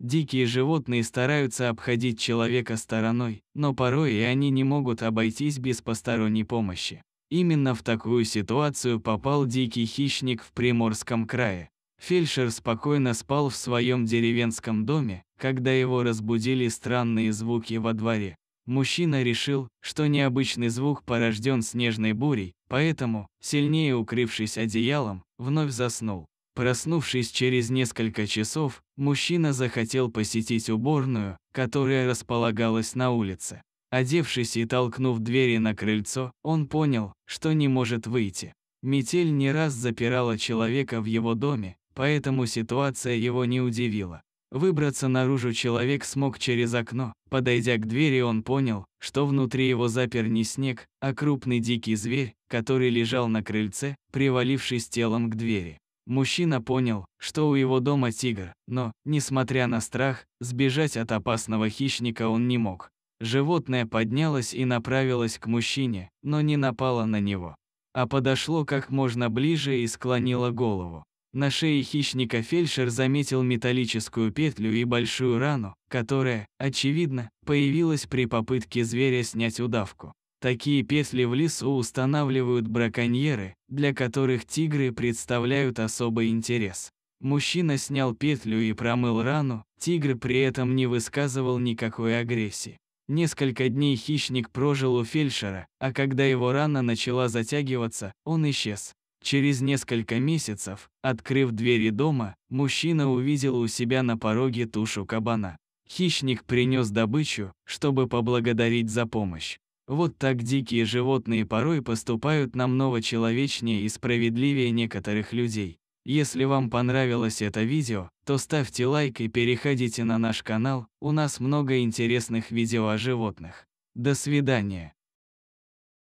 Дикие животные стараются обходить человека стороной, но порой и они не могут обойтись без посторонней помощи. Именно в такую ситуацию попал дикий хищник в Приморском крае. Фельдшер спокойно спал в своем деревенском доме, когда его разбудили странные звуки во дворе. Мужчина решил, что необычный звук порожден снежной бурей, поэтому, сильнее укрывшись одеялом, вновь заснул. Проснувшись через несколько часов, мужчина захотел посетить уборную, которая располагалась на улице. Одевшись и толкнув двери на крыльцо, он понял, что не может выйти. Метель не раз запирала человека в его доме, поэтому ситуация его не удивила. Выбраться наружу человек смог через окно. Подойдя к двери, он понял, что внутри его запер не снег, а крупный дикий зверь, который лежал на крыльце, привалившись телом к двери. Мужчина понял, что у его дома тигр, но, несмотря на страх, сбежать от опасного хищника он не мог. Животное поднялось и направилось к мужчине, но не напало на него, а подошло как можно ближе и склонило голову. На шее хищника фельдшер заметил металлическую петлю и большую рану, которая, очевидно, появилась при попытке зверя снять удавку. Такие петли в лесу устанавливают браконьеры, для которых тигры представляют особый интерес. Мужчина снял петлю и промыл рану, тигр при этом не высказывал никакой агрессии. Несколько дней хищник прожил у фельдшера, а когда его рана начала затягиваться, он исчез. Через несколько месяцев, открыв двери дома, мужчина увидел у себя на пороге тушу кабана. Хищник принес добычу, чтобы поблагодарить за помощь. Вот так дикие животные порой поступают намного человечнее и справедливее некоторых людей. Если вам понравилось это видео, то ставьте лайк и переходите на наш канал, у нас много интересных видео о животных. До свидания.